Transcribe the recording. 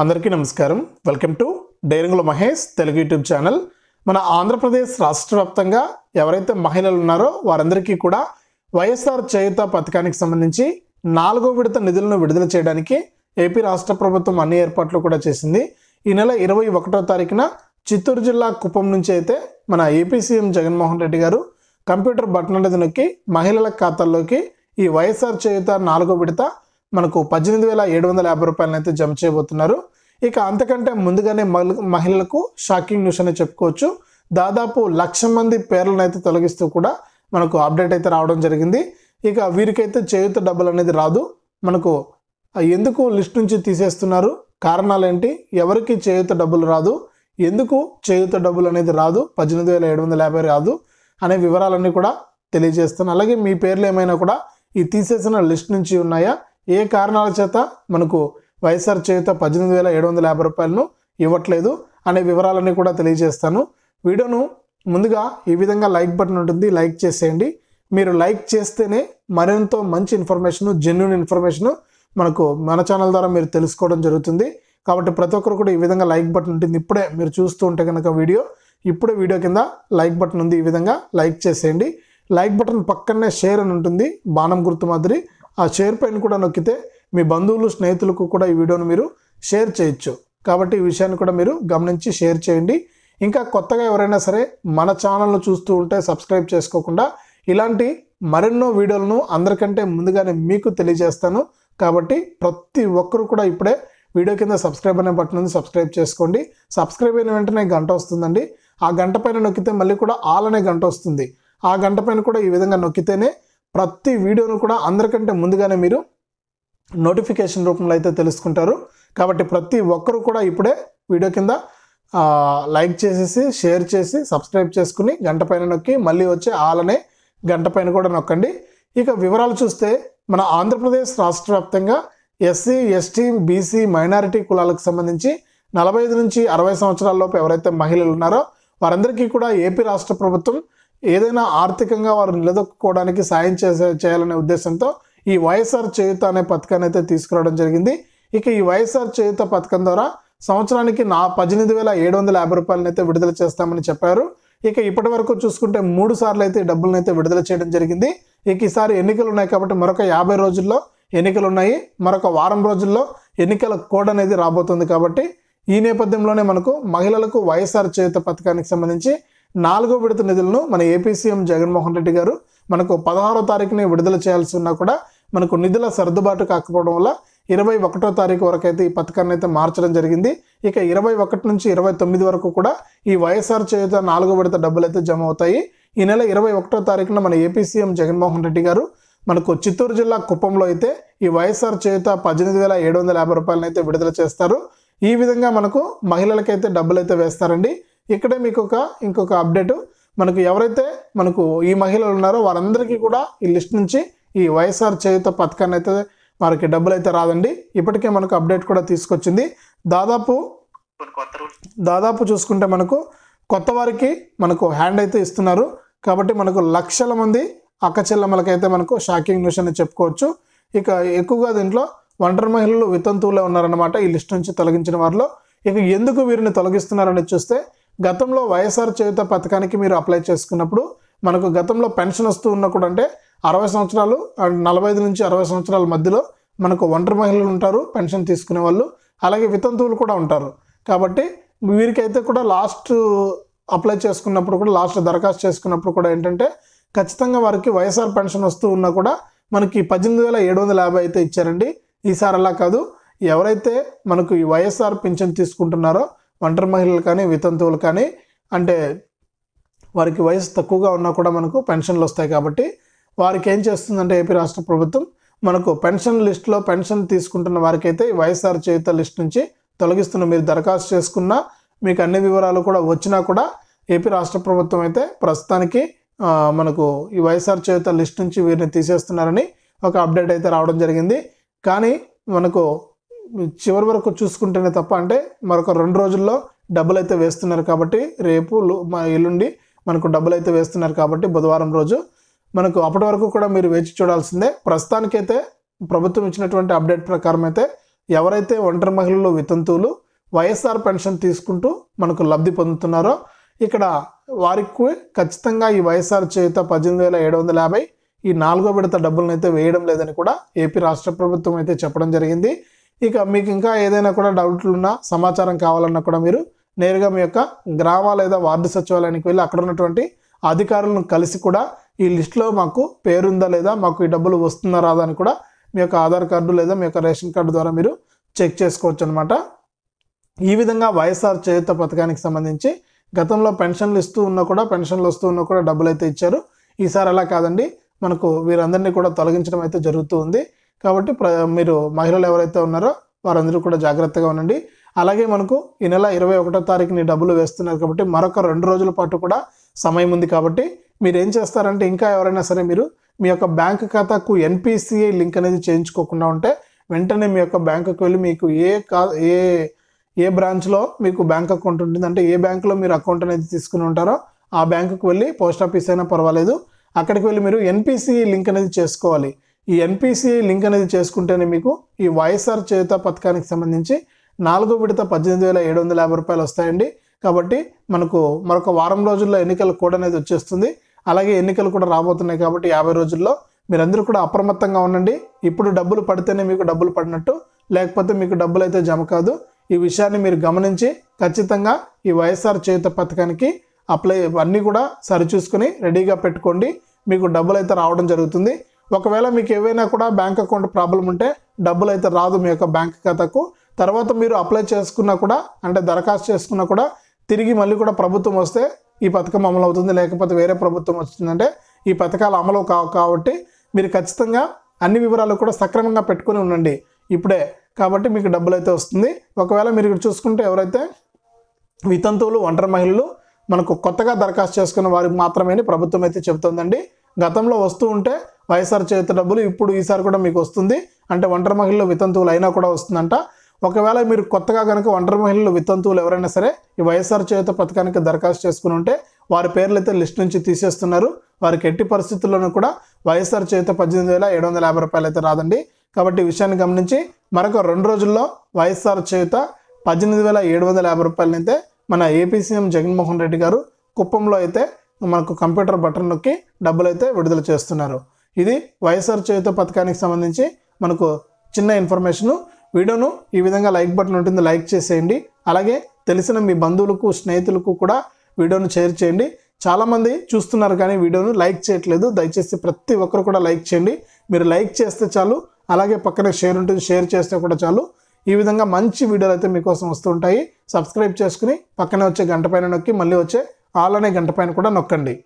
అందరికీ నమస్కారం welcome to డైరింగుల మహేష్ తెలుగు యూట్యూబ్ ఛానల్ మన ఆంధ్రప్రదేశ్ రాష్ట్ర వ్యాప్తంగా ఎవరైతే మహిళలు ఉన్నారో వారందరికీ కూడా వైఎస్ఆర్ చేయుత పథకానికి సంబంధించి నాలుగో విడత నిధులను విడుదల చేయడానికి ఏపీ రాష్ట్ర ప్రభుత్వం అన్ని ఏర్పాట్లు కూడా చేసింది ఈ నెల ఇరవై ఒకటో తారీఖున చిత్తూరు జిల్లా కుప్పం నుంచి అయితే మన ఏపీ సీఎం జగన్మోహన్ రెడ్డి గారు కంప్యూటర్ బటన్ అనేది నొక్కి మహిళల ఖాతాల్లోకి ఈ వైఎస్ఆర్ చేయుత నాలుగో విడత మనకు పద్దెనిమిది వేల ఏడు వందల యాభై రూపాయలను అయితే జమ చేయబోతున్నారు ఇక అంతకంటే ముందుగానే మహిళలకు షాకింగ్ న్యూస్ అనే చెప్పుకోవచ్చు దాదాపు లక్ష మంది పేర్లను అయితే తొలగిస్తూ కూడా మనకు అప్డేట్ అయితే రావడం జరిగింది ఇక వీరికైతే చేయుత డబ్బులు అనేది రాదు మనకు ఎందుకు లిస్ట్ నుంచి తీసేస్తున్నారు కారణాలేంటి ఎవరికి చేయుత డబ్బులు రాదు ఎందుకు చేయుత డబ్బులు అనేది రాదు పద్దెనిమిది వేల ఏడు వందల యాభై రాదు అనే వివరాలన్నీ కూడా తెలియజేస్తాను అలాగే మీ పేర్లు ఏమైనా కూడా ఈ తీసేసిన లిస్ట్ నుంచి ఉన్నాయా ఏ కారణాల చేత మనకు వైఎస్ఆర్ చేత పద్దెనిమిది వేల ఏడు వందల యాభై రూపాయలను ఇవ్వట్లేదు అనే వివరాలన్నీ కూడా తెలియజేస్తాను వీడియోను ముందుగా ఈ విధంగా లైక్ బటన్ ఉంటుంది లైక్ చేసేయండి మీరు లైక్ చేస్తేనే మరెంతో మంచి ఇన్ఫర్మేషన్ జెన్యున్ ఇన్ఫర్మేషను మనకు మన ఛానల్ ద్వారా మీరు తెలుసుకోవడం జరుగుతుంది కాబట్టి ప్రతి ఒక్కరు కూడా ఈ విధంగా లైక్ బటన్ ఉంటుంది ఇప్పుడే మీరు చూస్తూ ఉంటే కనుక వీడియో ఇప్పుడే వీడియో కింద లైక్ బటన్ ఉంది ఈ విధంగా లైక్ చేసేయండి లైక్ బటన్ పక్కనే షేర్ అని ఉంటుంది బాణం గుర్తు మాదిరి ఆ షేర్ పైన కూడా నొక్కితే మీ బంధువులు స్నేహితులకు కూడా ఈ వీడియోను మీరు షేర్ చేయొచ్చు కాబట్టి ఈ విషయాన్ని కూడా మీరు గమనించి షేర్ చేయండి ఇంకా కొత్తగా ఎవరైనా సరే మన ఛానల్ను చూస్తూ ఉంటే సబ్స్క్రైబ్ చేసుకోకుండా ఇలాంటి మరెన్నో వీడియోలను అందరికంటే ముందుగానే మీకు తెలియజేస్తాను కాబట్టి ప్రతి ఒక్కరు కూడా ఇప్పుడే వీడియో కింద సబ్స్క్రైబ్ అనే బటన్ ఉంది సబ్స్క్రైబ్ చేసుకోండి సబ్స్క్రైబ్ అయిన వెంటనే గంట వస్తుందండి ఆ గంట పైన నొక్కితే మళ్ళీ కూడా ఆల్ అనే గంట వస్తుంది ఆ గంట పైన కూడా ఈ విధంగా నొక్కితేనే ప్రతి వీడియోను కూడా అందరికంటే ముందుగానే మీరు నోటిఫికేషన్ రూపంలో అయితే తెలుసుకుంటారు కాబట్టి ప్రతి ఒక్కరు కూడా ఇప్పుడే వీడియో కింద లైక్ చేసేసి షేర్ చేసి సబ్స్క్రైబ్ చేసుకుని గంట పైన నొక్కి మళ్ళీ వచ్చే ఆలనే గంట పైన కూడా నొక్కండి ఇక వివరాలు చూస్తే మన ఆంధ్రప్రదేశ్ రాష్ట్ర వ్యాప్తంగా ఎస్సీ ఎస్టీ బీసీ మైనారిటీ కులాలకు సంబంధించి నలభై ఐదు నుంచి అరవై సంవత్సరాల లోపు ఎవరైతే మహిళలు ఉన్నారో వారందరికీ కూడా ఏపీ రాష్ట్ర ప్రభుత్వం ఏదైనా ఆర్థికంగా వారు నిలదొక్కుకోవడానికి సాయం చేసే చేయాలనే ఉద్దేశంతో ఈ వైఎస్ఆర్ చేయుత అనే పథకాన్ని అయితే తీసుకురావడం జరిగింది ఇక ఈ వైఎస్ఆర్ చేయుత పథకం ద్వారా సంవత్సరానికి నా పద్దెనిమిది వేల ఏడు వందల యాభై రూపాయలను అయితే విడుదల చేస్తామని చెప్పారు ఇక ఇప్పటి వరకు చూసుకుంటే మూడు సార్లు అయితే డబ్బులను అయితే విడుదల చేయడం జరిగింది ఇక ఈసారి ఎన్నికలు ఉన్నాయి కాబట్టి మరొక యాభై రోజుల్లో ఎన్నికలు ఉన్నాయి మరొక వారం రోజుల్లో ఎన్నికల కోడ్ అనేది రాబోతుంది కాబట్టి ఈ నేపథ్యంలోనే మనకు మహిళలకు వైఎస్ఆర్ చేయుత పథకానికి సంబంధించి నాలుగో విడత నిధులను మన ఏపీ సీఎం జగన్మోహన్ రెడ్డి గారు మనకు పదహారో తారీఖుని విడుదల చేయాల్సి ఉన్నా కూడా మనకు నిధుల సర్దుబాటు కాకపోవడం వల్ల ఇరవై ఒకటో తారీఖు వరకు అయితే ఈ పథకాన్ని అయితే మార్చడం జరిగింది ఇక ఇరవై ఒకటి నుంచి ఇరవై తొమ్మిది వరకు కూడా ఈ వైఎస్ఆర్ చేయుత నాలుగో విడత డబ్బులు అయితే జమ అవుతాయి ఈ నెల ఇరవై ఒకటో తారీఖున మన ఏపీ సీఎం జగన్మోహన్ రెడ్డి గారు మనకు చిత్తూరు జిల్లా కుప్పంలో అయితే ఈ వైఎస్ఆర్ చేయుత పద్దెనిమిది వేల ఏడు వందల యాభై రూపాయలను అయితే విడుదల చేస్తారు ఈ విధంగా మనకు మహిళలకైతే డబ్బులు అయితే వేస్తారండి ఇక్కడే మీకు ఒక ఇంకొక అప్డేట్ మనకు ఎవరైతే మనకు ఈ మహిళలు ఉన్నారో వారందరికీ కూడా ఈ లిస్ట్ నుంచి ఈ వైఎస్ఆర్ చేయుత పథకాన్ని అయితే వారికి డబ్బులు అయితే రాదండి ఇప్పటికే మనకు అప్డేట్ కూడా తీసుకొచ్చింది దాదాపు దాదాపు చూసుకుంటే మనకు కొత్త వారికి మనకు హ్యాండ్ అయితే ఇస్తున్నారు కాబట్టి మనకు లక్షల మంది అక్క చెల్లెమ్మలకైతే మనకు షాకింగ్ న్యూస్ అని చెప్పుకోవచ్చు ఇక ఎక్కువగా దీంట్లో ఒంటరి మహిళలు వితంతువులే ఉన్నారన్నమాట ఈ లిస్ట్ నుంచి తొలగించిన వారిలో ఇక ఎందుకు వీరిని తొలగిస్తున్నారని చూస్తే గతంలో వైఎస్ఆర్ చేయుత పథకానికి మీరు అప్లై చేసుకున్నప్పుడు మనకు గతంలో పెన్షన్ వస్తూ ఉన్నప్పుడు అంటే అరవై సంవత్సరాలు అండ్ నలభై ఐదు నుంచి అరవై సంవత్సరాల మధ్యలో మనకు ఒంటరి మహిళలు ఉంటారు పెన్షన్ తీసుకునే వాళ్ళు అలాగే వితంతువులు కూడా ఉంటారు కాబట్టి వీరికైతే కూడా లాస్ట్ అప్లై చేసుకున్నప్పుడు కూడా లాస్ట్ దరఖాస్తు చేసుకున్నప్పుడు కూడా ఏంటంటే ఖచ్చితంగా వారికి వైఎస్ఆర్ పెన్షన్ వస్తూ ఉన్నా కూడా మనకి పద్దెనిమిది వేల ఏడు వందల యాభై అయితే ఇచ్చారండి ఈసారి అలా కాదు ఎవరైతే మనకు ఈ వైఎస్ఆర్ పింఛన్ తీసుకుంటున్నారో ఒంటరి మహిళలు కానీ వితంతువులు కానీ అంటే వారికి వయసు తక్కువగా ఉన్నా కూడా మనకు పెన్షన్లు వస్తాయి కాబట్టి వారికి ఏం చేస్తుందంటే ఏపీ రాష్ట్ర ప్రభుత్వం మనకు పెన్షన్ లిస్టులో పెన్షన్ తీసుకుంటున్న వారికైతే వైఎస్ఆర్ చేయుత లిస్ట్ నుంచి తొలగిస్తున్న మీరు దరఖాస్తు చేసుకున్నా మీకు అన్ని వివరాలు కూడా వచ్చినా కూడా ఏపీ రాష్ట్ర ప్రభుత్వం అయితే ప్రస్తుతానికి మనకు ఈ వైఎస్ఆర్ చేయుత లిస్ట్ నుంచి వీరిని తీసేస్తున్నారని ఒక అప్డేట్ అయితే రావడం జరిగింది కానీ మనకు చివరి వరకు చూసుకుంటేనే తప్ప అంటే మరొక రెండు రోజుల్లో డబ్బులు అయితే వేస్తున్నారు కాబట్టి రేపు మా ఎల్లుండి మనకు డబ్బులు అయితే వేస్తున్నారు కాబట్టి బుధవారం రోజు మనకు అప్పటి వరకు కూడా మీరు వేచి చూడాల్సిందే ప్రస్తుతానికైతే ప్రభుత్వం ఇచ్చినటువంటి అప్డేట్ ప్రకారం అయితే ఎవరైతే ఒంటరి మహిళలు వితంతువులు వైఎస్ఆర్ పెన్షన్ తీసుకుంటూ మనకు లబ్ధి పొందుతున్నారో ఇక్కడ వారికి ఖచ్చితంగా ఈ వైఎస్ఆర్ చేత పద్దెనిమిది వేల ఏడు వందల యాభై ఈ నాలుగో విడత డబ్బులను అయితే వేయడం లేదని కూడా ఏపీ రాష్ట్ర ప్రభుత్వం అయితే చెప్పడం జరిగింది ఇక మీకు ఇంకా ఏదైనా కూడా డౌట్లు ఉన్నా సమాచారం కావాలన్నా కూడా మీరు నేరుగా మీ యొక్క గ్రామ లేదా వార్డు సచివాలయానికి వెళ్ళి అక్కడ ఉన్నటువంటి అధికారులను కలిసి కూడా ఈ లిస్టులో మాకు పేరుందా లేదా మాకు ఈ డబ్బులు వస్తుందా రాదా అని కూడా మీ యొక్క ఆధార్ కార్డు లేదా మీ యొక్క రేషన్ కార్డు ద్వారా మీరు చెక్ చేసుకోవచ్చు అనమాట ఈ విధంగా వైఎస్ఆర్ చేయుత పథకానికి సంబంధించి గతంలో పెన్షన్లు ఇస్తూ ఉన్నా కూడా పెన్షన్లు వస్తూ ఉన్నా కూడా డబ్బులు అయితే ఇచ్చారు ఈసారి అలా కాదండి మనకు వీరందరినీ కూడా తొలగించడం అయితే జరుగుతూ ఉంది కాబట్టి మీరు మహిళలు ఎవరైతే ఉన్నారో వారందరూ కూడా జాగ్రత్తగా ఉండండి అలాగే మనకు ఈ నెల ఇరవై ఒకటో తారీఖుని డబ్బులు వేస్తున్నారు కాబట్టి మరొక రెండు రోజుల పాటు కూడా సమయం ఉంది కాబట్టి మీరు ఏం చేస్తారంటే ఇంకా ఎవరైనా సరే మీరు మీ యొక్క బ్యాంక్ ఖాతాకు ఎన్పిసిఐ లింక్ అనేది చేయించుకోకుండా ఉంటే వెంటనే మీ యొక్క బ్యాంకుకు వెళ్ళి మీకు ఏ కా ఏ ఏ బ్రాంచ్లో మీకు బ్యాంక్ అకౌంట్ ఉంటుంది అంటే ఏ బ్యాంకులో మీరు అకౌంట్ అనేది తీసుకుని ఉంటారో ఆ బ్యాంకుకు వెళ్ళి పోస్ట్ ఆఫీస్ అయినా పర్వాలేదు అక్కడికి వెళ్ళి మీరు ఎన్పిసిఐ లింక్ అనేది చేసుకోవాలి ఈ ఎన్పిసి లింక్ అనేది చేసుకుంటేనే మీకు ఈ వైఎస్ఆర్ చేత పథకానికి సంబంధించి నాలుగో విడత పద్దెనిమిది వేల ఏడు వందల యాభై రూపాయలు వస్తాయండి కాబట్టి మనకు మరొక వారం రోజుల్లో ఎన్నికల కోడ్ అనేది వచ్చేస్తుంది అలాగే ఎన్నికలు కూడా రాబోతున్నాయి కాబట్టి యాభై రోజుల్లో మీరందరూ కూడా అప్రమత్తంగా ఉండండి ఇప్పుడు డబ్బులు పడితేనే మీకు డబ్బులు పడినట్టు లేకపోతే మీకు డబ్బులు అయితే జమ కాదు ఈ విషయాన్ని మీరు గమనించి ఖచ్చితంగా ఈ వైఎస్ఆర్ చేత పథకానికి అప్లై అన్నీ కూడా సరిచూసుకుని రెడీగా పెట్టుకోండి మీకు డబ్బులు అయితే రావడం జరుగుతుంది ఒకవేళ మీకు ఏవైనా కూడా బ్యాంక్ అకౌంట్ ప్రాబ్లం ఉంటే డబ్బులు అయితే రాదు మీ యొక్క బ్యాంక్ ఖాతాకు తర్వాత మీరు అప్లై చేసుకున్నా కూడా అంటే దరఖాస్తు చేసుకున్నా కూడా తిరిగి మళ్ళీ కూడా ప్రభుత్వం వస్తే ఈ పథకం అమలు అవుతుంది లేకపోతే వేరే ప్రభుత్వం వస్తుందంటే ఈ పథకాలు అమలు కావు కాబట్టి మీరు ఖచ్చితంగా అన్ని వివరాలు కూడా సక్రమంగా పెట్టుకుని ఉండండి ఇప్పుడే కాబట్టి మీకు డబ్బులు అయితే వస్తుంది ఒకవేళ మీరు ఇక్కడ చూసుకుంటే ఎవరైతే వితంతువులు ఒంటరి మహిళలు మనకు కొత్తగా దరఖాస్తు చేసుకున్న వారికి మాత్రమే ప్రభుత్వం అయితే చెబుతుందండి గతంలో వస్తూ ఉంటే వైఎస్ఆర్ చేతి డబ్బులు ఇప్పుడు ఈసారి కూడా మీకు వస్తుంది అంటే ఒంటరి మహిళలు వితంతువులు అయినా కూడా వస్తుందంట ఒకవేళ మీరు కొత్తగా కనుక ఒంటరి మహిళలు వితంతువులు ఎవరైనా సరే ఈ వైఎస్ఆర్ చేత పథకానికి దరఖాస్తు చేసుకుని ఉంటే వారి పేర్లు అయితే లిస్ట్ నుంచి తీసేస్తున్నారు వారికి ఎట్టి పరిస్థితుల్లోనూ కూడా వైఎస్ఆర్ చేత పద్దెనిమిది వేల ఏడు వందల యాభై రూపాయలు అయితే రాదండి కాబట్టి ఈ విషయాన్ని గమనించి మరొక రెండు రోజుల్లో వైఎస్ఆర్ చేత పద్దెనిమిది వేల ఏడు వందల యాభై అయితే మన ఏపీ సీఎం జగన్మోహన్ రెడ్డి గారు కుప్పంలో అయితే మనకు కంప్యూటర్ బటన్ నొక్కి డబ్బులు అయితే విడుదల చేస్తున్నారు ఇది వైఎస్ఆర్ చేత పథకానికి సంబంధించి మనకు చిన్న ఇన్ఫర్మేషను వీడియోను ఈ విధంగా లైక్ బటన్ ఉంటుంది లైక్ చేసేయండి అలాగే తెలిసిన మీ బంధువులకు స్నేహితులకు కూడా వీడియోను షేర్ చేయండి చాలామంది చూస్తున్నారు కానీ వీడియోను లైక్ చేయట్లేదు దయచేసి ప్రతి ఒక్కరు కూడా లైక్ చేయండి మీరు లైక్ చేస్తే చాలు అలాగే పక్కనే షేర్ ఉంటుంది షేర్ చేస్తే కూడా చాలు ఈ విధంగా మంచి వీడియోలు అయితే మీకోసం వస్తుంటాయి సబ్స్క్రైబ్ చేసుకుని పక్కనే వచ్చే గంట పైన నొక్కి మళ్ళీ వచ్చే ఆల్ అనే గంట పైన కూడా నొక్కండి